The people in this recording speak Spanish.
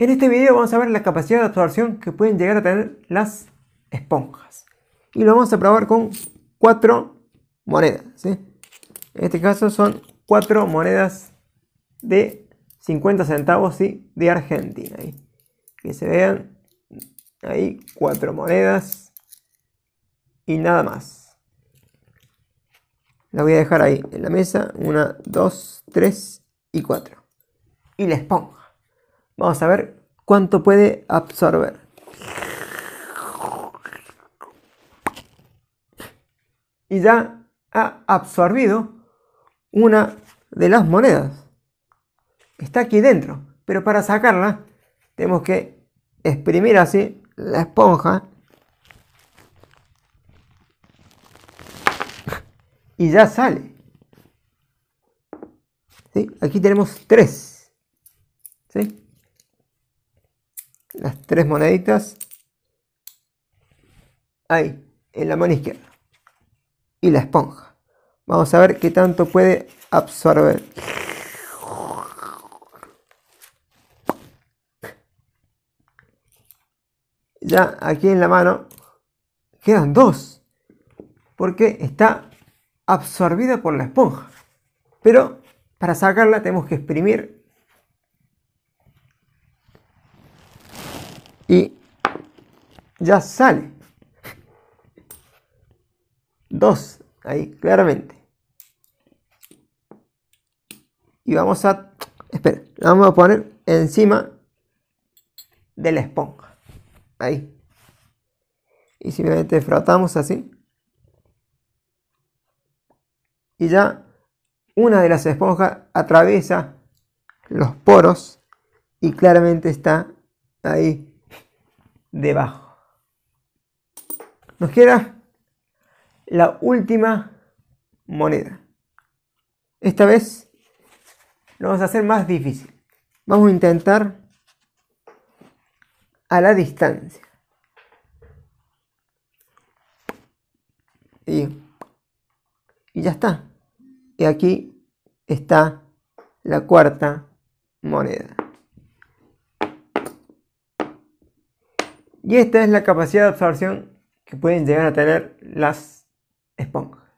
En este video vamos a ver la capacidad de absorción que pueden llegar a tener las esponjas. Y lo vamos a probar con cuatro monedas. En este caso son cuatro monedas de 50 centavos ¿sí? de Argentina. Que se vean ahí cuatro monedas y nada más. La voy a dejar ahí en la mesa. Una, 2, 3 y 4 Y la esponja. Vamos a ver cuánto puede absorber. Y ya ha absorbido una de las monedas. Está aquí dentro. Pero para sacarla tenemos que exprimir así la esponja. Y ya sale. ¿Sí? Aquí tenemos tres. ¿Sí? las tres moneditas ahí, en la mano izquierda. Y la esponja. Vamos a ver qué tanto puede absorber. Ya aquí en la mano quedan dos. Porque está absorbida por la esponja. Pero para sacarla tenemos que exprimir y ya sale. Dos, ahí claramente. Y vamos a, espera, vamos a poner encima de la esponja. Ahí. Y simplemente frotamos así. Y ya una de las esponjas atraviesa los poros y claramente está ahí debajo. Nos queda la última moneda. Esta vez lo vamos a hacer más difícil. Vamos a intentar a la distancia. Y, y ya está. Y aquí está la cuarta moneda. Y esta es la capacidad de absorción que pueden llegar a tener las esponjas.